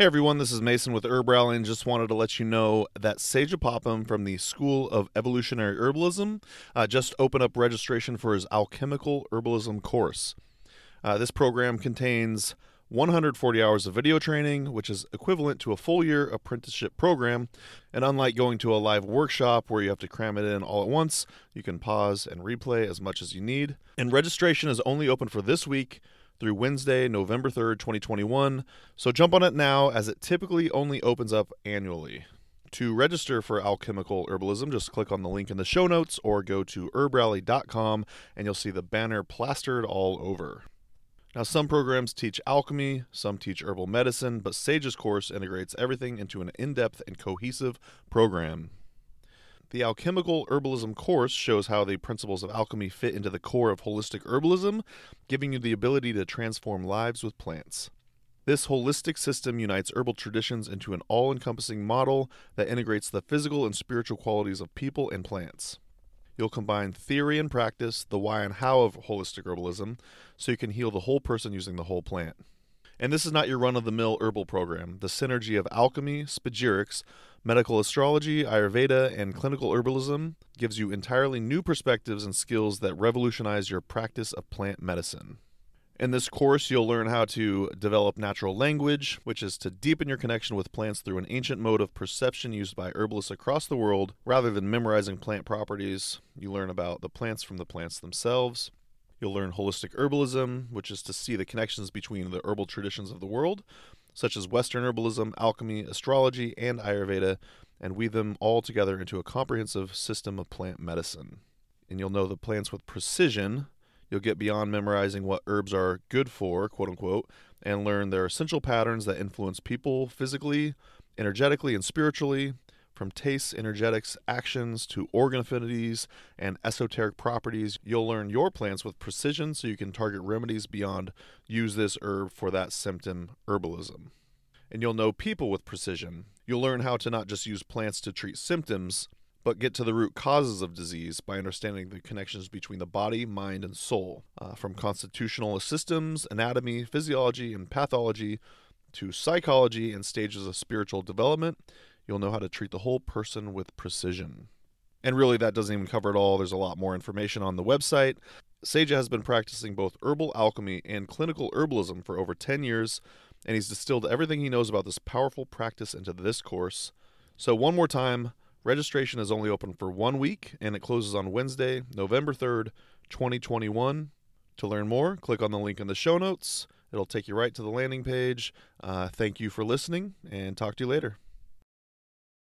Hey everyone, this is Mason with Herbrow and just wanted to let you know that Popham from the School of Evolutionary Herbalism uh, just opened up registration for his Alchemical Herbalism course. Uh, this program contains 140 hours of video training, which is equivalent to a full year apprenticeship program. And unlike going to a live workshop where you have to cram it in all at once, you can pause and replay as much as you need. And registration is only open for this week through Wednesday, November 3rd, 2021. So jump on it now as it typically only opens up annually. To register for Alchemical Herbalism, just click on the link in the show notes or go to herbrally.com and you'll see the banner plastered all over. Now, some programs teach alchemy, some teach herbal medicine, but Sage's course integrates everything into an in depth and cohesive program. The Alchemical Herbalism course shows how the principles of alchemy fit into the core of holistic herbalism, giving you the ability to transform lives with plants. This holistic system unites herbal traditions into an all encompassing model that integrates the physical and spiritual qualities of people and plants. You'll combine theory and practice, the why and how of holistic herbalism, so you can heal the whole person using the whole plant. And this is not your run of the mill herbal program. The synergy of alchemy, spagyrics, medical astrology, Ayurveda, and clinical herbalism gives you entirely new perspectives and skills that revolutionize your practice of plant medicine. In this course, you'll learn how to develop natural language, which is to deepen your connection with plants through an ancient mode of perception used by herbalists across the world rather than memorizing plant properties. You learn about the plants from the plants themselves. You'll learn holistic herbalism, which is to see the connections between the herbal traditions of the world, such as Western herbalism, alchemy, astrology, and Ayurveda, and weave them all together into a comprehensive system of plant medicine. And you'll know the plants with precision. You'll get beyond memorizing what herbs are good for, quote unquote, and learn their essential patterns that influence people physically, energetically, and spiritually, from tastes, energetics, actions to organ affinities and esoteric properties, you'll learn your plants with precision so you can target remedies beyond use this herb for that symptom herbalism. And you'll know people with precision. You'll learn how to not just use plants to treat symptoms, but get to the root causes of disease by understanding the connections between the body, mind, and soul, uh, from constitutional systems, anatomy, physiology, and pathology, to psychology and stages of spiritual development, You'll know how to treat the whole person with precision. And really, that doesn't even cover it all. There's a lot more information on the website. Seja has been practicing both herbal alchemy and clinical herbalism for over 10 years, and he's distilled everything he knows about this powerful practice into this course. So, one more time, registration is only open for one week, and it closes on Wednesday, November 3rd, 2021. To learn more, click on the link in the show notes. It'll take you right to the landing page. Uh, thank you for listening, and talk to you later.